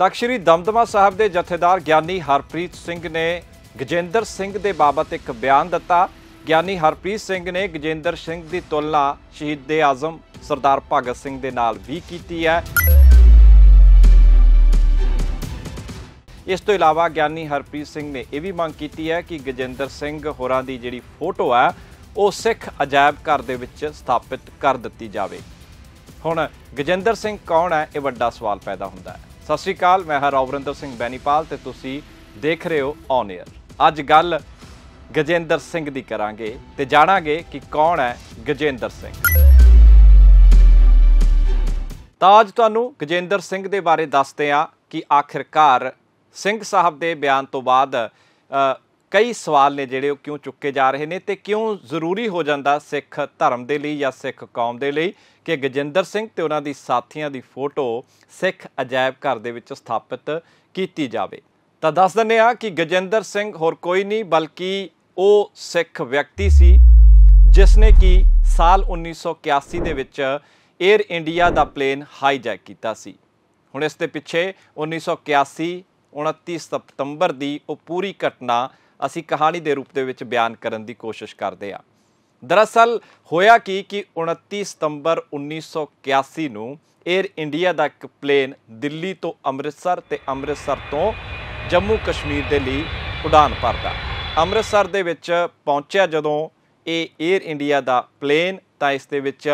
ਤਖ ਸ੍ਰੀ ਦਮਦਮਾ ਸਾਹਿਬ ਦੇ ਜਥੇਦਾਰ ਗਿਆਨੀ ਹਰਪ੍ਰੀਤ ਸਿੰਘ ਨੇ ਗਜੇਂਦਰ ਸਿੰਘ ਦੇ ਬਾਬਤ ਇੱਕ ਬਿਆਨ ਦਿੱਤਾ ਗਿਆਨੀ ਹਰਪ੍ਰੀਤ ਸਿੰਘ ਨੇ ਗਜੇਂਦਰ ਸਿੰਘ ਦੀ ਤੁਲਨਾ ਸ਼ਹੀਦ ਦੇ ਆਜ਼ਮ ਸਰਦਾਰ ਭਗਤ ਸਿੰਘ ਦੇ ਨਾਲ ਵੀ ਕੀਤੀ ਹੈ ਇਸ ਤੋਂ ਇਲਾਵਾ ਗਿਆਨੀ ਹਰਪ੍ਰੀਤ ਸਿੰਘ ਨੇ ਇਹ ਵੀ ਮੰਗ ਕੀਤੀ ਹੈ ਕਿ ਗਜੇਂਦਰ ਸਿੰਘ ਹੋਰਾਂ ਦੀ ਜਿਹੜੀ ਫੋਟੋ ਆ ਉਹ ਸਿੱਖ ਅਜਾਇਬ ਘਰ ਦੇ ਵਿੱਚ ਸਥਾਪਿਤ ਕਰ ਦਿੱਤੀ ਜਾਵੇ ਹੁਣ ਗਜੇਂਦਰ ਸਿੰਘ ਕੌਣ ਹੈ ਇਹ ਵੱਡਾ ਸਵਾਲ ਪੈਦਾ ਹੁੰਦਾ ਹੈ ਸਤਿ ਸ਼੍ਰੀ ਅਕਾਲ ਮੈਂ ਹਾਂ ਰੌਵਰਿੰਦਰ ਸਿੰਘ ਬੈਨੀਪਾਲ ਤੇ ਤੁਸੀਂ ਦੇਖ ਰਹੇ ਹੋ ਔਨ 에ਅਰ ਅੱਜ ਗੱਲ ਗਜੇਂਦਰ ਸਿੰਘ ਦੀ ਕਰਾਂਗੇ ਤੇ ਜਾਣਾਂਗੇ ਕਿ ਕੌਣ ਹੈ ਗਜੇਂਦਰ ਸਿੰਘ ਤਾਂ ਅੱਜ ਤੁਹਾਨੂੰ ਗਜੇਂਦਰ ਸਿੰਘ ਦੇ ਬਾਰੇ ਦੱਸਦੇ ਆ ਕਿ ਆਖਿਰਕਾਰ ਸਿੰਘ ਸਾਹਿਬ ਦੇ ਬਿਆਨ ਤੋਂ ਬਾਅਦ ਕਈ ਸਵਾਲ ਨੇ ਜਿਹੜੇ ਉਹ ਕਿਉਂ ਚੁੱਕੇ ਜਾ ਰਹੇ ਨੇ ਤੇ ਕਿਉਂ ਜ਼ਰੂਰੀ ਹੋ ਜਾਂਦਾ ਸਿੱਖ ਧਰਮ ਦੇ ਲਈ ਜਾਂ ਸਿੱਖ ਕੌਮ ਦੇ ਲਈ ਕਿ ਗਜਿੰਦਰ ਸਿੰਘ ਤੇ ਉਹਨਾਂ ਦੀ ਸਾਥੀਆਂ ਦੀ ਫੋਟੋ ਸਿੱਖ ਅਜਾਇਬ ਘਰ ਦੇ ਵਿੱਚ ਸਥਾਪਿਤ ਕੀਤੀ ਜਾਵੇ ਤਾਂ ਦੱਸ ਦਿੰਨੇ ਆ ਕਿ ਗਜਿੰਦਰ ਸਿੰਘ ਹੋਰ ਕੋਈ ਨਹੀਂ ਬਲਕਿ ਉਹ ਸਿੱਖ ਵਿਅਕਤੀ ਸੀ ਜਿਸ ਨੇ ਕਿ ਸਾਲ 1981 ਦੇ ਵਿੱਚ 에ਅਰ ਇੰਡੀਆ ਦਾ ਪਲੇਨ ਹਾਈਜੈਕ ਕੀਤਾ ਸੀ ਹੁਣ ਇਸ ਦੇ ਪਿੱਛੇ 1981 29 ਸਤੰਬਰ ਦੀ ਉਹ ਪੂਰੀ ਘਟਨਾ ਅਸੀਂ ਕਹਾਣੀ ਦੇ ਰੂਪ ਦੇ ਵਿੱਚ ਬਿਆਨ ਕਰਨ ਦੀ ਕੋਸ਼ਿਸ਼ ਕਰਦੇ ਆ ਦਰਅਸਲ ਹੋਇਆ ਕੀ ਕਿ 29 ਸਤੰਬਰ 1981 ਨੂੰ 에ਅਰ ਇੰਡੀਆ ਦਾ ਇੱਕ ਪਲੇਨ ਦਿੱਲੀ ਤੋਂ ਅੰਮ੍ਰਿਤਸਰ ਤੇ ਅੰਮ੍ਰਿਤਸਰ ਤੋਂ ਜੰਮੂ ਕਸ਼ਮੀਰ ਦੇ ਲਈ ਉਡਾਨ ਭਰਦਾ ਅੰਮ੍ਰਿਤਸਰ ਦੇ ਵਿੱਚ ਪਹੁੰਚਿਆ ਜਦੋਂ ਇਹ 에ਅਰ ਇੰਡੀਆ ਦਾ ਪਲੇਨ ਤਾਂ ਇਸ ਦੇ ਵਿੱਚ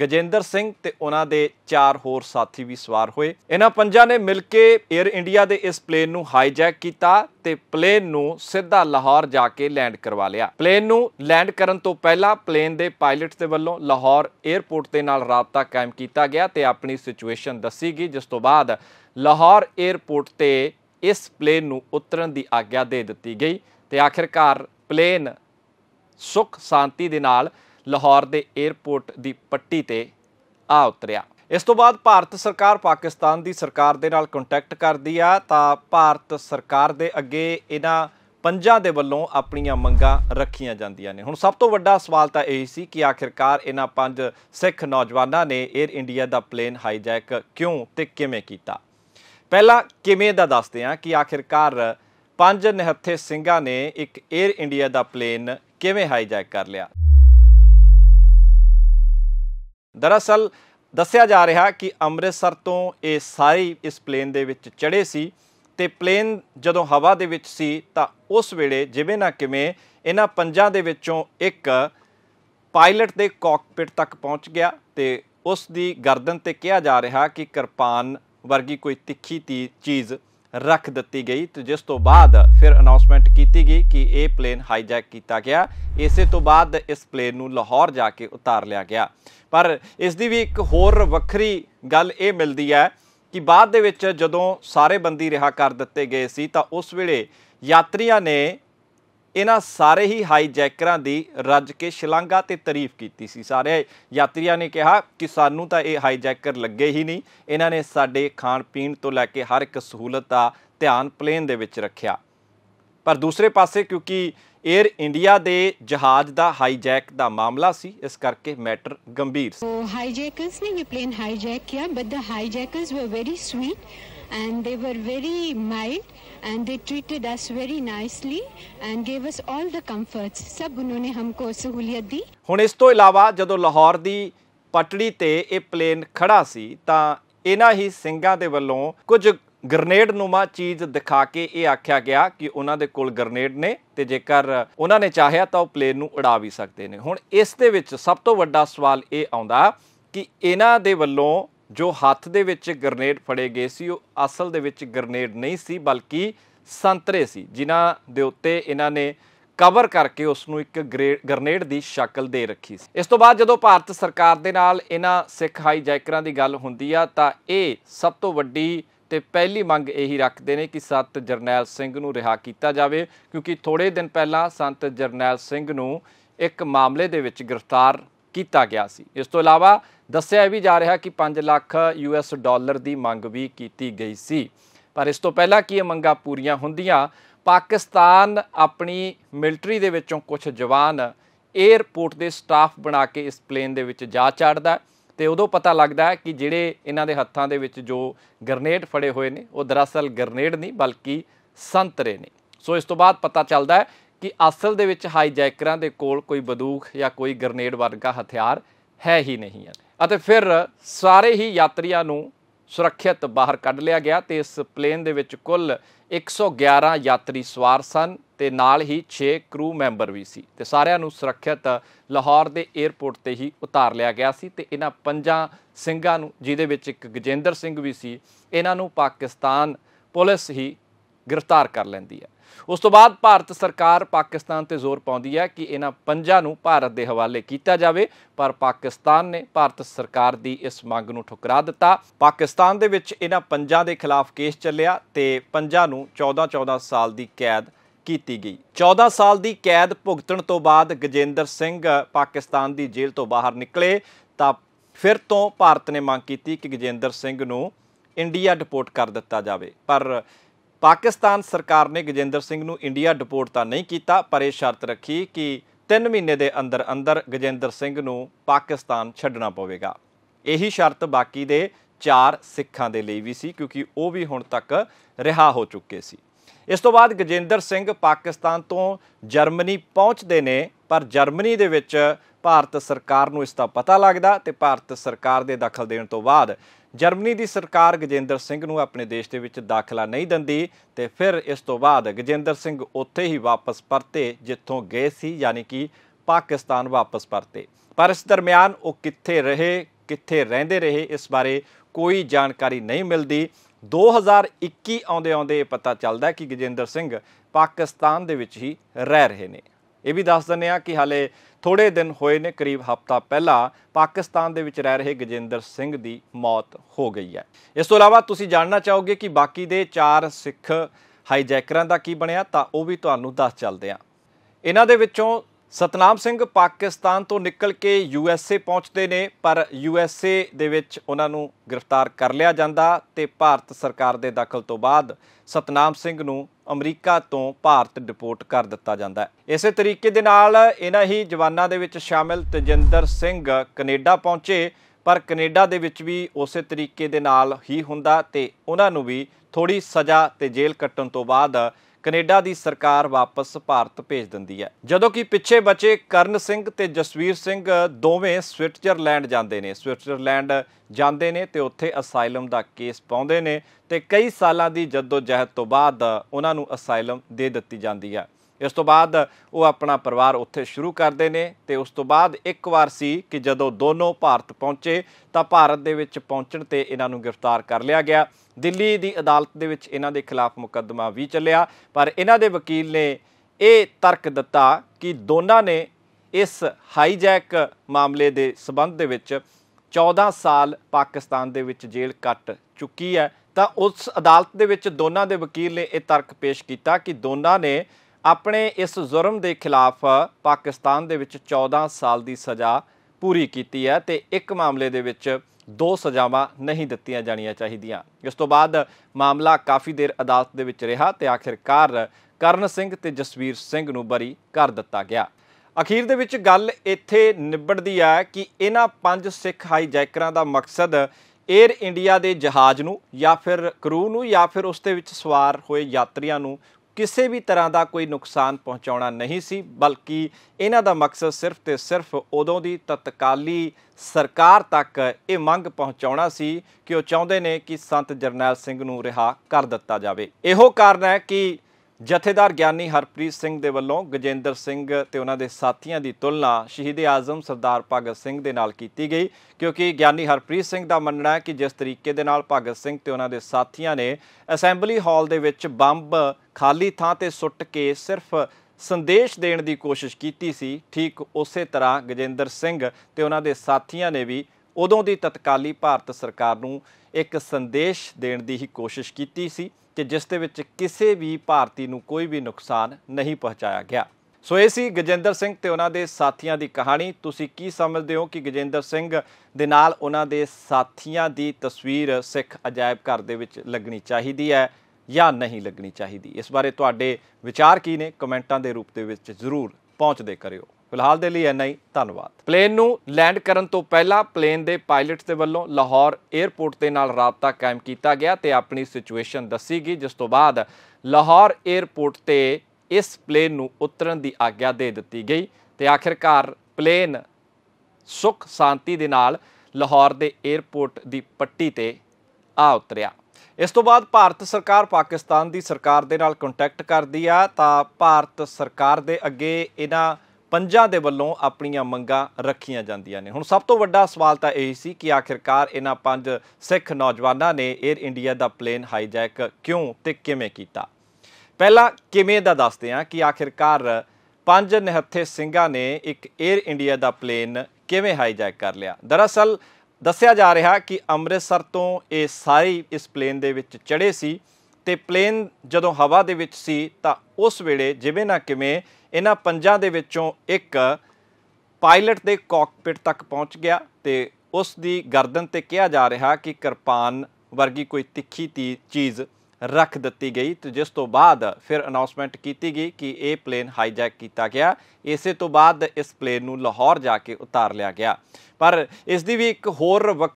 ਗਜੇਂਦਰ ਸਿੰਘ ਤੇ ਉਹਨਾਂ ਦੇ ਚਾਰ ਹੋਰ ਸਾਥੀ ਵੀ ਸਵਾਰ ਹੋਏ ਇਹਨਾਂ ਪੰਜਾਂ ਨੇ ਮਿਲ ਕੇ 에ਅਰ ਇੰਡੀਆ ਦੇ ਇਸ ਪਲੇਨ ਨੂੰ ਹਾਈਜੈਕ ਕੀਤਾ ਤੇ ਪਲੇਨ ਨੂੰ ਸਿੱਧਾ ਲਾਹੌਰ ਜਾ ਕੇ ਲੈਂਡ ਕਰਵਾ ਲਿਆ ਪਲੇਨ ਨੂੰ ਲੈਂਡ ਕਰਨ ਤੋਂ ਪਹਿਲਾਂ ਪਲੇਨ ਦੇ ਪਾਇਲਟ ਦੇ ਵੱਲੋਂ ਲਾਹੌਰ 에ਅਰਪੋਰਟ ਦੇ ਨਾਲ ਰਾਬਤਾ ਕਾਇਮ ਕੀਤਾ ਗਿਆ ਤੇ ਆਪਣੀ ਸਿਚੁਏਸ਼ਨ ਦੱਸੀ ਗਈ ਜਿਸ ਤੋਂ ਬਾਅਦ ਲਾਹੌਰ 에ਅਰਪੋਰਟ ਤੇ ਇਸ ਪਲੇਨ ਨੂੰ ਉਤਰਨ ਦੀ ਆਗਿਆ ਦੇ ਦਿੱਤੀ ਗਈ ਤੇ ਆਖਿਰਕਾਰ ਪਲੇਨ ਸੁਖ ਸ਼ਾਂਤੀ ਦੇ ਨਾਲ ਲਾਹੌਰ ਦੇ 에어ਪੋਰਟ ਦੀ ਪੱਟੀ ਤੇ ਆ ਉਤਰਿਆ ਇਸ ਤੋਂ ਬਾਅਦ ਭਾਰਤ ਸਰਕਾਰ ਪਾਕਿਸਤਾਨ ਦੀ ਸਰਕਾਰ ਦੇ ਨਾਲ ਕੰਟੈਕਟ ਕਰਦੀ ਆ ਤਾਂ ਭਾਰਤ ਸਰਕਾਰ ਦੇ ਅੱਗੇ ਇਹਨਾਂ ਪੰਜਾਂ ਦੇ ਵੱਲੋਂ ਆਪਣੀਆਂ ਮੰਗਾਂ ਰੱਖੀਆਂ ਜਾਂਦੀਆਂ ਨੇ ਹੁਣ ਸਭ ਤੋਂ ਵੱਡਾ ਸਵਾਲ ਤਾਂ ਇਹ ਸੀ ਕਿ ਆਖਿਰਕਾਰ ਇਹਨਾਂ ਪੰਜ ਸਿੱਖ ਨੌਜਵਾਨਾਂ ਨੇ 에어 ਇੰਡੀਆ ਦਾ ਪਲੇਨ ਹਾਈਜੈਕ ਕਿਉਂ ਤੇ ਕਿਵੇਂ ਕੀਤਾ ਪਹਿਲਾਂ ਕਿਵੇਂ ਦਾ ਦੱਸਦੇ ਆ ਕਿ ਆਖਿਰਕਾਰ ਪੰਜ ਨਿਹੱਥੇ ਸਿੰਘਾਂ ਨੇ ਇੱਕ 에어 ਇੰਡੀਆ ਦਾ ਪਲੇਨ ਕਿਵੇਂ ਹਾਈਜੈਕ ਕਰ ਲਿਆ ਦਰਅਸਲ ਦੱਸਿਆ ਜਾ ਰਿਹਾ ਕਿ ਅੰਮ੍ਰਿਤਸਰ ਤੋਂ ਇਹ ਸਾਰੀ ਇਸ ਪਲੇਨ ਦੇ ਵਿੱਚ ਚੜੇ ਸੀ ਤੇ ਪਲੇਨ ਜਦੋਂ ਹਵਾ ਦੇ ਵਿੱਚ ਸੀ ਤਾਂ ਉਸ ਵੇਲੇ ਜਿਵੇਂ ਨਾ ਕਿਵੇਂ ਇਹਨਾਂ ਪੰਜਾਂ ਦੇ ਵਿੱਚੋਂ ਇੱਕ ਪਾਇਲਟ ਦੇ ਕਾਕਪਿਟ ਤੱਕ ਪਹੁੰਚ ਗਿਆ ਤੇ ਉਸ ਦੀ ਗਰਦਨ ਤੇ ਕਿਹਾ ਜਾ ਰਿਹਾ ਕਿ ਕਿਰਪਾਨ ਵਰਗੀ ਕੋਈ ਤਿੱਖੀ ਚੀਜ਼ ਰੱਖ ਦਿੱਤੀ ਗਈ ਤੇ ਜਿਸ ਤੋਂ ਬਾਅਦ ਫਿਰ ਅਨਾਉਂਸਮੈਂਟ ਕੀਤੀ ਗਈ ਕਿ ਇਹ ਪਲੇਨ ਹਾਈਜੈਕ ਕੀਤਾ ਗਿਆ ਇਸੇ ਤੋਂ ਬਾਅਦ ਇਸ ਪਲੇਨ ਨੂੰ ਲਾਹੌਰ ਜਾ ਕੇ ਉਤਾਰ ਲਿਆ ਗਿਆ ਪਰ ਇਸ ਦੀ ਵੀ ਇੱਕ ਹੋਰ ਵੱਖਰੀ ਗੱਲ ਇਹ ਮਿਲਦੀ ਹੈ ਕਿ ਬਾਅਦ ਦੇ ਵਿੱਚ ਜਦੋਂ ਸਾਰੇ ਬੰਦੀ ਰਿਹਾ ਕਰ ਦਿੱਤੇ ਗਏ ਸੀ ਤਾਂ ਉਸ ਵੇਲੇ ਯਾਤਰੀਆਂ ਨੇ ਇਹਨਾਂ ਸਾਰੇ ਹੀ ਹਾਈਜੈਕਰਾਂ ਦੀ ਰੱਜ ਕੇ ਸ਼ਲਾਘਾ ਤੇ ਤਾਰੀਫ ਕੀਤੀ ਸੀ ਸਾਰੇ ਯਾਤਰੀਆਂ ਨੇ ਕਿਹਾ ਕਿ ਸਾਨੂੰ ਤਾਂ ਇਹ ਹਾਈਜੈਕਰ ਲੱਗੇ ਹੀ ਨਹੀਂ ਇਹਨਾਂ ਨੇ ਸਾਡੇ ਖਾਣ ਪੀਣ ਤੋਂ ਲੈ ਕੇ ਹਰ ਇੱਕ ਸਹੂਲਤ ਦਾ ਧਿਆਨ ਪਲੇਨ ਦੇ ਵਿੱਚ ਰੱਖਿਆ ਪਰ ਦੂਸਰੇ ਪਾਸੇ ਕਿਉਂਕਿ 에ਅਰ ਇੰਡੀਆ ਦੇ ਜਹਾਜ਼ ਦਾ ਹਾਈਜੈਕ ਦਾ ਮਾਮਲਾ ਸੀ ਇਸ ਕਰਕੇ ਮੈਟਰ ਗੰਭੀਰ ਸੀ ਹਾਈਜੈਕਰਸ ਨੇ ਇਹ ਪਲੇਨ ਹਾਈਜੈਕ ਕੀਤਾ but the hijackers were very sweet and they were very mild and they treated us very nicely and gave us all the comforts ਸਭ ਉਹਨਾਂ ਨੇ हमको ਸਹੂਲੀਅਤ ਦੀ ਹੁਣ ਇਸ ਤੋਂ ਇਲਾਵਾ ਜਦੋਂ ਲਾਹੌਰ ਦੀ ਪਟੜੀ ਤੇ ਇਹ ਪਲੇਨ ਖੜਾ ਸੀ ਤਾਂ ਇਹਨਾਂ ਹੀ ਸਿੰਘਾਂ ਦੇ ਵੱਲੋਂ ਕੁਝ ਗ੍ਰਨੇਡ ਨੂਮਾ ਚੀਜ਼ ਦਿਖਾ ਕੇ ਇਹ ਆਖਿਆ ਗਿਆ ਕਿ ਉਹਨਾਂ ਦੇ ਕੋਲ ਗ੍ਰਨੇਡ ਨੇ ਤੇ ਜੇਕਰ ਉਹਨਾਂ ਨੇ ਚਾਹਿਆ ਤਾਂ ਉਹ ਪਲੇਨ ਨੂੰ ਉਡਾ ਵੀ ਸਕਦੇ ਨੇ ਹੁਣ ਇਸ ਦੇ ਵਿੱਚ ਸਭ ਤੋਂ ਵੱਡਾ ਸਵਾਲ ਇਹ ਆਉਂਦਾ ਕਿ ਇਹਨਾਂ ਦੇ ਵੱਲੋਂ ਜੋ ਹੱਥ ਦੇ ਵਿੱਚ ਗ੍ਰਨੇਡ ਫੜੇ ਗਏ ਸੀ ਉਹ ਅਸਲ ਦੇ ਵਿੱਚ ਗ੍ਰਨੇਡ ਨਹੀਂ ਸੀ ਬਲਕਿ ਸੰਤਰੇ ਸੀ ਜਿਨ੍ਹਾਂ ਦੇ ਉੱਤੇ ਇਹਨਾਂ ਨੇ ਕਵਰ ਕਰਕੇ ਉਸ ਨੂੰ ਇੱਕ ਗ੍ਰਨੇਡ ਦੀ ਸ਼ਕਲ ਦੇ ਰੱਖੀ ਸੀ ਇਸ ਤੋਂ ਬਾਅਦ ਜਦੋਂ ਭਾਰਤ ਸਰਕਾਰ ਦੇ ਨਾਲ ਇਹਨਾਂ ਸਿੱਖ ਹਾਈਜੈਕਰਾਂ ਦੀ ਗੱਲ ਹੁੰਦੀ ਆ ਤਾਂ ਇਹ ਸਭ ਤੋਂ ਵੱਡੀ ਤੇ ਪਹਿਲੀ ਮੰਗ ਇਹੀ ਰੱਖਦੇ ਨੇ ਕਿ ਸੰਤ ਜਰਨੈਲ ਸਿੰਘ ਨੂੰ ਰਿਹਾ ਕੀਤਾ ਜਾਵੇ ਕਿਉਂਕਿ ਥੋੜੇ ਦਿਨ ਪਹਿਲਾਂ ਸੰਤ ਜਰਨੈਲ ਸਿੰਘ ਨੂੰ ਇੱਕ ਮਾਮਲੇ ਦੇ ਵਿੱਚ ਗ੍ਰਿਫਤਾਰ ਕੀਤਾ ਗਿਆ ਸੀ ਇਸ ਤੋਂ ਇਲਾਵਾ ਦੱਸਿਆ ਵੀ ਜਾ ਰਿਹਾ ਕਿ 5 ਲੱਖ ਯੂਐਸ ਡਾਲਰ ਦੀ ਮੰਗ ਵੀ ਕੀਤੀ ਗਈ ਸੀ ਪਰ ਇਸ ਤੋਂ ਪਹਿਲਾਂ ਕਿ ਇਹ ਮੰਗਾਂ ਪੂਰੀਆਂ ਹੁੰਦੀਆਂ ਪਾਕਿਸਤਾਨ ਆਪਣੀ ਮਿਲਟਰੀ ਦੇ ਵਿੱਚੋਂ ਕੁਝ ਜਵਾਨ 에ਅਰਪੋਰਟ ਦੇ ਸਟਾਫ ਬਣਾ ਕੇ ਇਸ ਪਲੇਨ ਦੇ ਵਿੱਚ ਜਾ ਚੜਦਾ ਤੇ ਉਦੋਂ ਪਤਾ ਲੱਗਦਾ ਹੈ ਕਿ ਜਿਹੜੇ ਇਹਨਾਂ ਦੇ ਹੱਥਾਂ ਦੇ ਵਿੱਚ ਜੋ ਗ੍ਰਨੇਡ ਫੜੇ ਹੋਏ ਨੇ ਉਹ ਦਰਅਸਲ ਗ੍ਰਨੇਡ ਨਹੀਂ ਬਲਕਿ ਸੰਤਰੇ ਨੇ ਸੋ ਇਸ ਤੋਂ ਬਾਅਦ ਪਤਾ ਚੱਲਦਾ ਹੈ ਕਿ ਅਸਲ ਦੇ ਵਿੱਚ ਹਾਈਜੈਕਰਾਂ ਦੇ ਕੋਲ ਕੋਈ ਬੰਦੂਕ ਜਾਂ ਕੋਈ ਗ੍ਰਨੇਡ ਵਰਗਾ ਹਥਿਆਰ ਹੈ ਹੀ ਨਹੀਂ ਹੈ ਅਤੇ ਫਿਰ ਸਾਰੇ ਹੀ ਯਾਤਰੀਆਂ ਨੂੰ ਸੁਰੱਖਿਅਤ ਬਾਹਰ ਕੱਢ ਲਿਆ ਗਿਆ ਤੇ ਇਸ ਪਲੇਨ ਦੇ ਵਿੱਚ ਕੁੱਲ 111 ਯਾਤਰੀ ਸਵਾਰ ਸਨ ਤੇ ਨਾਲ ਹੀ 6 ਕਰੂ ਮੈਂਬਰ ਵੀ ਸੀ ਤੇ ਸਾਰਿਆਂ ਨੂੰ ਸੁਰੱਖਿਅਤ ਲਾਹੌਰ ਦੇ 에ਅਰਪੋਰਟ ਤੇ ਹੀ ਉਤਾਰ ਲਿਆ ਗਿਆ ਸੀ ਤੇ ਇਹਨਾਂ ਪੰਜਾਂ ਸਿੰਘਾਂ ਨੂੰ ਜਿਹਦੇ ਵਿੱਚ ਇੱਕ ਗਜੇਂਦਰ ਸਿੰਘ ਵੀ ਸੀ ਇਹਨਾਂ ਨੂੰ ਪਾਕਿਸਤਾਨ ਪੁਲਿਸ ਹੀ ਗ੍ਰਿਫਤਾਰ ਕਰ ਲੈਂਦੀ ਹੈ ਉਸ ਤੋਂ ਬਾਅਦ ਭਾਰਤ ਸਰਕਾਰ ਪਾਕਿਸਤਾਨ ਤੇ ਜ਼ੋਰ ਪਾਉਂਦੀ ਹੈ ਕਿ ਇਹਨਾਂ ਪੰਜਾਂ ਨੂੰ ਭਾਰਤ ਦੇ ਹਵਾਲੇ ਕੀਤਾ ਜਾਵੇ ਪਰ ਪਾਕਿਸਤਾਨ ਨੇ ਭਾਰਤ ਸਰਕਾਰ ਦੀ ਇਸ ਮੰਗ ਨੂੰ ਠੁਕਰਾ ਦਿੱਤਾ ਪਾਕਿਸਤਾਨ ਦੇ ਵਿੱਚ ਇਹਨਾਂ ਪੰਜਾਂ ਦੇ ਖਿਲਾਫ ਕੇਸ ਚੱਲਿਆ ਤੇ ਪੰਜਾਂ ਨੂੰ 14-14 ਸਾਲ ਦੀ ਕੈਦ ਕੀਤੀ ਗਈ 14 ਸਾਲ ਦੀ ਕੈਦ ਭੁਗਤਣ ਤੋਂ ਬਾਅਦ ਗਜੇਂਦਰ ਸਿੰਘ ਪਾਕਿਸਤਾਨ ਦੀ ਜੇਲ੍ਹ ਤੋਂ ਬਾਹਰ ਨਿਕਲੇ ਤਾਂ ਫਿਰ ਤੋਂ ਭਾਰਤ ਨੇ ਮੰਗ ਕੀਤੀ ਕਿ ਗਜੇਂਦਰ ਸਿੰਘ ਨੂੰ ਇੰਡੀਆ ਡਿਪੋਰਟ ਕਰ ਦਿੱਤਾ ਜਾਵੇ ਪਰ ਪਾਕਿਸਤਾਨ ਸਰਕਾਰ ਨੇ ਗਜੇਂਦਰ ਸਿੰਘ ਨੂੰ ਇੰਡੀਆ ਡਿਪੋਰਟ ਤਾਂ ਨਹੀਂ ਕੀਤਾ ਪਰ ਇਹ ਸ਼ਰਤ ਰੱਖੀ ਕਿ 3 ਮਹੀਨੇ ਦੇ ਅੰਦਰ ਅੰਦਰ ਗਜੇਂਦਰ ਸਿੰਘ ਨੂੰ ਪਾਕਿਸਤਾਨ ਛੱਡਣਾ ਪਵੇਗਾ ਇਹੀ ਸ਼ਰਤ ਬਾਕੀ ਦੇ 4 ਸਿੱਖਾਂ ਦੇ ਲਈ ਵੀ ਸੀ ਕਿਉਂਕਿ ਉਹ ਵੀ ਹੁਣ ਤੱਕ ਰਿਹਾ ਹੋ ਚੁੱਕੇ ਸੀ ਇਸ ਤੋਂ ਬਾਅਦ ਗਜੇਂਦਰ ਸਿੰਘ ਪਾਕਿਸਤਾਨ ਤੋਂ ਜਰਮਨੀ ਪਹੁੰਚਦੇ ਨੇ ਪਰ ਜਰਮਨੀ ਦੇ ਵਿੱਚ ਭਾਰਤ ਸਰਕਾਰ ਨੂੰ ਇਸ ਦਾ ਪਤਾ ਲੱਗਦਾ ਤੇ ਭਾਰਤ ਸਰਕਾਰ ਦੇ ਦਖਲ ਦੇਣ ਤੋਂ ਬਾਅਦ ਜਰਮਨੀ ਦੀ ਸਰਕਾਰ ਗਜੇਂਦਰ ਸਿੰਘ ਨੂੰ ਆਪਣੇ ਦੇਸ਼ ਦੇ ਵਿੱਚ ਦਾਖਲਾ ਨਹੀਂ ਦਿੰਦੀ ਤੇ ਫਿਰ ਇਸ ਤੋਂ ਬਾਅਦ ਗਜੇਂਦਰ ਸਿੰਘ ਉੱਥੇ ਹੀ ਵਾਪਸ ਪਰਤੇ ਜਿੱਥੋਂ ਗਏ ਸੀ ਯਾਨੀ ਕਿ ਪਾਕਿਸਤਾਨ ਵਾਪਸ ਪਰਤੇ ਪਰ ਇਸ ਦਰਮਿਆਨ ਉਹ ਕਿੱਥੇ ਰਹੇ ਕਿੱਥੇ ਰਹਿੰਦੇ ਰਹੇ ਇਸ ਬਾਰੇ ਕੋਈ ਜਾਣਕਾਰੀ ਨਹੀਂ ਮਿਲਦੀ 2021 ਆਉਂਦੇ ਆਉਂਦੇ ਪਤਾ ਚੱਲਦਾ ਕਿ ਗਜੇਂਦਰ ਸਿੰਘ ਪਾਕਿਸਤਾਨ ਦੇ ਵਿੱਚ ਹੀ ਰਹਿ ਰਹੇ ਨੇ ਇਹ ਵੀ ਦੱਸ ਦਿੰਨੇ ਆ ਕਿ ਹਾਲੇ ਥੋੜੇ ਦਿਨ ਹੋਏ ਨੇ ਕਰੀਬ ਹਫਤਾ ਪਹਿਲਾਂ ਪਾਕਿਸਤਾਨ ਦੇ ਵਿੱਚ ਰਹਿ ਰਹੇ ਗਜਿੰਦਰ ਸਿੰਘ ਦੀ ਮੌਤ ਹੋ ਗਈ ਹੈ ਇਸ ਤੋਂ ਇਲਾਵਾ ਤੁਸੀਂ ਜਾਣਨਾ ਚਾਹੋਗੇ ਕਿ ਬਾਕੀ ਦੇ 4 ਸਿੱਖ ਹਾਈਜੈਕਰਾਂ ਦਾ ਕੀ ਬਣਿਆ ਤਾਂ ਉਹ ਵੀ ਤੁਹਾਨੂੰ ਦੱਸ ਚੱਲਦੇ ਆ ਇਹਨਾਂ ਦੇ ਵਿੱਚੋਂ ਸਤਨਾਮ ਸਿੰਘ ਪਾਕਿਸਤਾਨ ਤੋਂ ਨਿਕਲ ਕੇ ਯੂਐਸਏ ਪਹੁੰਚਦੇ ਨੇ ਪਰ ਯੂਐਸਏ ਦੇ ਵਿੱਚ ਉਹਨਾਂ ਨੂੰ ਗ੍ਰਿਫਤਾਰ ਕਰ ਲਿਆ ਜਾਂਦਾ ਤੇ ਭਾਰਤ ਸਰਕਾਰ ਦੇ ਦਖਲ ਤੋਂ ਬਾਅਦ ਸਤਨਾਮ ਸਿੰਘ ਨੂੰ ਅਮਰੀਕਾ ਤੋਂ ਭਾਰਤ ਡਿਪੋਰਟ ਕਰ ਦਿੱਤਾ ਜਾਂਦਾ ਹੈ ਇਸੇ ਤਰੀਕੇ ਦੇ ਨਾਲ ਇਹਨਾਂ ਹੀ ਜਵਾਨਾਂ ਦੇ ਵਿੱਚ ਸ਼ਾਮਿਲ ਤਜਿੰਦਰ ਸਿੰਘ ਕੈਨੇਡਾ ਪਹੁੰਚੇ ਪਰ ਕੈਨੇਡਾ ਦੇ ਵਿੱਚ ਵੀ ਉਸੇ ਤਰੀਕੇ ਦੇ ਨਾਲ ਹੀ ਹੁੰਦਾ ਤੇ ਉਹਨਾਂ ਨੂੰ ਵੀ ਥੋੜੀ ਸਜ਼ਾ ਤੇ ਜੇਲ੍ਹ ਕੱਟਣ ਤੋਂ ਬਾਅਦ ਕੈਨੇਡਾ ਦੀ ਸਰਕਾਰ ਵਾਪਸ ਭਾਰਤ ਭੇਜ ਦਿੰਦੀ ਹੈ ਜਦੋਂ ਕਿ ਪਿੱਛੇ ਬਚੇ ਕਰਨ ਸਿੰਘ ਤੇ ਜਸਵੀਰ ਸਿੰਘ ਦੋਵੇਂ ਸਵਿਟਜ਼ਰਲੈਂਡ ਜਾਂਦੇ ਨੇ ਸਵਿਟਜ਼ਰਲੈਂਡ ਜਾਂਦੇ ਨੇ ਤੇ ਉੱਥੇ ਅਸਾਈਲਮ ਦਾ ਕੇਸ ਪਾਉਂਦੇ ਨੇ ਤੇ ਕਈ ਸਾਲਾਂ ਦੀ ਜਦੋਜਹਿਦ ਤੋਂ ਬਾਅਦ ਉਹਨਾਂ ਨੂੰ ਅਸਾਈਲਮ ਦੇ ਦਿੱਤੀ ਜਾਂਦੀ ਹੈ ਇਸ ਤੋਂ ਬਾਅਦ ਉਹ ਆਪਣਾ ਪਰਿਵਾਰ ਉੱਥੇ ਸ਼ੁਰੂ ਕਰਦੇ ਨੇ ਤੇ ਉਸ ਤੋਂ ਬਾਅਦ ਇੱਕ ਵਾਰ ਸੀ ਕਿ ਜਦੋਂ ਦੋਨੋਂ ਭਾਰਤ ਪਹੁੰਚੇ ਤਾਂ ਭਾਰਤ ਦੇ ਵਿੱਚ ਪਹੁੰਚਣ ਤੇ ਇਹਨਾਂ ਨੂੰ ਗ੍ਰਿਫਤਾਰ ਕਰ ਲਿਆ ਗਿਆ ਦਿੱਲੀ ਦੀ ਅਦਾਲਤ ਦੇ ਵਿੱਚ ਇਹਨਾਂ ਦੇ ਖਿਲਾਫ ਮੁਕੱਦਮਾ ਵੀ ਚੱਲਿਆ ਪਰ ਇਹਨਾਂ ਦੇ ਵਕੀਲ ਨੇ ਇਹ ਤਰਕ ਦਿੱਤਾ ਕਿ ਦੋਨਾਂ ਨੇ ਇਸ ਹਾਈਜੈਕ ਮਾਮਲੇ ਦੇ ਸਬੰਧ ਦੇ ਵਿੱਚ 14 ਸਾਲ ਪਾਕਿਸਤਾਨ ਦੇ ਵਿੱਚ ਜੇਲ੍ਹ ਕੱਟ ਚੁੱਕੀ ਹੈ ਤਾਂ ਉਸ ਅਦਾਲਤ ਦੇ ਵਿੱਚ ਦੋਨਾਂ ਦੇ ਵਕੀਲ ਨੇ ਇਹ ਤਰਕ ਪੇਸ਼ ਕੀਤਾ ਕਿ ਦੋਨਾਂ ਨੇ ਆਪਣੇ ਇਸ ਜ਼ੁਰਮ ਦੇ ਖਿਲਾਫ ਪਾਕਿਸਤਾਨ ਦੇ ਵਿੱਚ 14 ਸਾਲ ਦੀ ਸਜ਼ਾ ਪੂਰੀ ਕੀਤੀ ਹੈ ਤੇ ਇੱਕ ਮਾਮਲੇ ਦੇ ਵਿੱਚ ਦੋ ਸਜ਼ਾਵਾਂ ਨਹੀਂ ਦਿੱਤੀਆਂ ਜਾਣੀਆਂ ਚਾਹੀਦੀਆਂ ਇਸ ਤੋਂ ਬਾਅਦ ਮਾਮਲਾ ਕਾਫੀ ਦੇਰ ਅਦਾਲਤ ਦੇ ਵਿੱਚ ਰਿਹਾ ਤੇ ਆਖਿਰਕਾਰ ਕਰਨ ਸਿੰਘ ਤੇ ਜਸਵੀਰ ਸਿੰਘ ਨੂੰ ਬਰੀ ਕਰ ਦਿੱਤਾ ਗਿਆ ਅਖੀਰ ਦੇ ਵਿੱਚ ਗੱਲ ਇੱਥੇ ਨਿਬੜਦੀ ਆ ਕਿ ਇਹਨਾਂ ਪੰਜ ਸਿੱਖ ਹਾਈਜੈਕਰਾਂ ਦਾ ਮਕਸਦ 에ਅਰ ਇੰਡੀਆ ਦੇ ਜਹਾਜ਼ ਨੂੰ ਜਾਂ ਫਿਰ ਕਰੂ ਨੂੰ ਜਾਂ ਫਿਰ ਉਸ ਦੇ ਵਿੱਚ ਸਵਾਰ ਹੋਏ ਯਾਤਰੀਆਂ ਨੂੰ ਕਿਸੇ ਵੀ ਤਰ੍ਹਾਂ ਦਾ ਕੋਈ ਨੁਕਸਾਨ ਪਹੁੰਚਾਉਣਾ ਨਹੀਂ ਸੀ ਬਲਕਿ ਇਹਨਾਂ ਦਾ ਮਕਸਦ ਸਿਰਫ ਤੇ ਸਿਰਫ ਉਦੋਂ ਦੀ ਤਤਕਾਲੀ ਸਰਕਾਰ ਤੱਕ ਇਹ ਮੰਗ ਪਹੁੰਚਾਉਣਾ ਸੀ ਕਿ ਉਹ ਚਾਹੁੰਦੇ ਨੇ ਕਿ ਸੰਤ ਜਰਨੈਲ ਸਿੰਘ ਨੂੰ ਰਿਹਾ ਕਰ ਦਿੱਤਾ ਜਾਵੇ ਇਹੋ ਕਾਰਨ ਹੈ ਕਿ ਜਥੇਦਾਰ ਗਿਆਨੀ ਹਰਪ੍ਰੀਤ ਸਿੰਘ ਦੇ ਵੱਲੋਂ ਗਜੇਂਦਰ ਸਿੰਘ ਤੇ ਉਹਨਾਂ ਦੇ ਸਾਥੀਆਂ ਦੀ ਤੁਲਨਾ ਸ਼ਹੀਦ ਆਜ਼ਮ ਸਰਦਾਰ ਭਗਤ ਸਿੰਘ ਦੇ ਨਾਲ ਕੀਤੀ ਗਈ ਕਿਉਂਕਿ ਗਿਆਨੀ ਹਰਪ੍ਰੀਤ ਸਿੰਘ ਦਾ ਮੰਨਣਾ ਹੈ ਕਿ ਜਿਸ ਤਰੀਕੇ ਦੇ ਨਾਲ ਭਗਤ ਸਿੰਘ ਤੇ ਉਹਨਾਂ ਦੇ ਸਾਥੀਆਂ ਨੇ ਅਸੈਂਬਲੀ ਹਾਲ ਦੇ ਵਿੱਚ ਬੰਬ ਖਾਲੀ ਥਾਂ ਤੇ ਸੁੱਟ ਕੇ ਸਿਰਫ ਸੰਦੇਸ਼ ਦੇਣ ਦੀ ਕੋਸ਼ਿਸ਼ ਕੀਤੀ ਸੀ ਠੀਕ ਉਸੇ ਤਰ੍ਹਾਂ ਗਜੇਂਦਰ ਸਿੰਘ ਤੇ ਉਹਨਾਂ ਦੇ ਸਾਥੀਆਂ ਨੇ ਵੀ ਉਦੋਂ ਦੀ ਤਤਕਾਲੀ ਭਾਰਤ ਸਰਕਾਰ ਨੂੰ ਇੱਕ ਸੰਦੇਸ਼ ਦੇਣ ਦੀ ਹੀ ਕੋਸ਼ਿਸ਼ ਕੀਤੀ ਸੀ ਕਿ ਜਿਸ ਦੇ ਵਿੱਚ ਕਿਸੇ ਵੀ ਭਾਰਤੀ ਨੂੰ ਕੋਈ ਵੀ ਨੁਕਸਾਨ ਨਹੀਂ ਪਹੁੰਚਾਇਆ ਗਿਆ ਸੋ ਇਹ ਸੀ ਗਜਿੰਦਰ ਸਿੰਘ ਤੇ ਉਹਨਾਂ ਦੇ ਸਾਥੀਆਂ ਦੀ ਕਹਾਣੀ ਤੁਸੀਂ ਕੀ ਸਮਝਦੇ ਹੋ ਕਿ ਗਜਿੰਦਰ ਸਿੰਘ ਦੇ ਨਾਲ ਉਹਨਾਂ ਦੇ ਸਾਥੀਆਂ ਦੀ ਤਸਵੀਰ ਸਿੱਖ ਅਜਾਇਬ ਘਰ ਦੇ ਵਿੱਚ ਲੱਗਣੀ ਚਾਹੀਦੀ ਹੈ ਜਾਂ ਨਹੀਂ ਲੱਗਣੀ ਚਾਹੀਦੀ ਇਸ ਬਾਰੇ ਤੁਹਾਡੇ ਵਿਚਾਰ ਕੀ ਨੇ ਕਮੈਂਟਾਂ ਦੇ ਰੂਪ ਦੇ ਵਿੱਚ ਜ਼ਰੂਰ ਪਹੁੰਚਦੇ ਕਰਿਓ ਫਿਲਹਾਲ ਦੇ ਲਈ ਐਨਾ ਹੀ ਧੰਨਵਾਦ ਪਲੇਨ ਨੂੰ ਲੈਂਡ ਕਰਨ ਤੋਂ ਪਹਿਲਾਂ ਪਲੇਨ ਦੇ ਪਾਇਲਟਸ ਦੇ ਵੱਲੋਂ ਲਾਹੌਰ 에ਅਰਪੋਰਟ ਦੇ ਨਾਲ ਰਾਬਤਾ ਕਾਇਮ ਕੀਤਾ ਗਿਆ ਤੇ ਆਪਣੀ ਸਿਚੁਏਸ਼ਨ ਦੱਸੀ ਗਈ ਜਿਸ ਤੋਂ ਬਾਅਦ ਲਾਹੌਰ 에ਅਰਪੋਰਟ ਤੇ ਇਸ ਪਲੇਨ ਨੂੰ ਉਤਰਨ ਦੀ ਆਗਿਆ ਦੇ ਦਿੱਤੀ ਗਈ ਤੇ ਆਖਿਰਕਾਰ ਪਲੇਨ ਸੁਖ ਸ਼ਾਂਤੀ ਦੇ ਨਾਲ ਲਾਹੌਰ ਦੇ 에ਅਰਪੋਰਟ ਦੀ ਪੱਟੀ ਤੇ ਆ ਉਤਰਿਆ ਇਸ ਤੋਂ ਬਾਅਦ ਭਾਰਤ ਸਰਕਾਰ ਪਾਕਿਸਤਾਨ ਦੀ ਸਰਕਾਰ ਦੇ ਨਾਲ ਕੰਟੈਕਟ ਕਰਦੀ ਆ ਤਾਂ ਭਾਰਤ ਸਰਕਾਰ ਦੇ ਅੱਗੇ ਇਹਨਾਂ ਪੰਜਾਂ ਦੇ ਵੱਲੋਂ ਆਪਣੀਆਂ ਮੰਗਾਂ ਰੱਖੀਆਂ ਜਾਂਦੀਆਂ ਨੇ ਹੁਣ ਸਭ ਤੋਂ ਵੱਡਾ ਸਵਾਲ ਤਾਂ ਇਹ ਸੀ ਕਿ ਆਖਿਰਕਾਰ ਇਹਨਾਂ ਪੰਜ ਸਿੱਖ ਨੌਜਵਾਨਾਂ ਨੇ 에ਅਰ ਇੰਡੀਆ ਦਾ ਪਲੇਨ ਹਾਈਜੈਕ ਕਿਉਂ ਤੇ ਕਿਵੇਂ ਕੀਤਾ ਪਹਿਲਾਂ ਕਿਵੇਂ ਦਾ ਦੱਸਦੇ ਹਾਂ ਕਿ ਆਖਿਰਕਾਰ ਪੰਜ ਨਿਹੱਥੇ ਸਿੰਘਾਂ ਨੇ ਇੱਕ 에ਅਰ ਇੰਡੀਆ ਦਾ ਪਲੇਨ ਕਿਵੇਂ ਹਾਈਜੈਕ ਕਰ ਲਿਆ ਦਰਅਸਲ ਦੱਸਿਆ ਜਾ ਰਿਹਾ ਕਿ ਅੰਮ੍ਰਿਤਸਰ ਤੋਂ ਇਹ ਸਾਰੀ ਇਸ ਪਲੇਨ ਦੇ ਵਿੱਚ ਚੜੇ ਸੀ ਤੇ ਪਲੇਨ ਜਦੋਂ ਹਵਾ ਦੇ ਵਿੱਚ ਸੀ ਤਾਂ ਉਸ ਵੇਲੇ ਜਿਵੇਂ ਨਾ ਕਿਵੇਂ ਇਹਨਾਂ ਪੰਜਾਂ ਦੇ ਵਿੱਚੋਂ ਇੱਕ ਪਾਇਲਟ ਦੇ ਕਾਕਪਿਟ ਤੱਕ ਪਹੁੰਚ ਗਿਆ ਤੇ ਉਸ ਦੀ ਗਰਦਨ ਤੇ ਕਿਹਾ ਜਾ ਰਿਹਾ ਕਿ ਕਿਰਪਾਨ ਵਰਗੀ ਕੋਈ ਤਿੱਖੀ ਚੀਜ਼ ਰੱਖ ਦਿੱਤੀ ਗਈ ਤੇ ਜਿਸ ਤੋਂ ਬਾਅਦ ਫਿਰ ਅਨਾਉਂਸਮੈਂਟ ਕੀਤੀ ਗਈ ਕਿ ਇਹ ਪਲੇਨ ਹਾਈਜੈਕ ਕੀਤਾ ਗਿਆ ਇਸੇ ਤੋਂ ਬਾਅਦ ਇਸ ਪਲੇਨ ਨੂੰ ਲਾਹੌਰ ਜਾ ਕੇ ਉਤਾਰ ਲਿਆ ਗਿਆ ਪਰ ਇਸ ਦੀ ਵੀ ਇੱਕ ਹੋਰ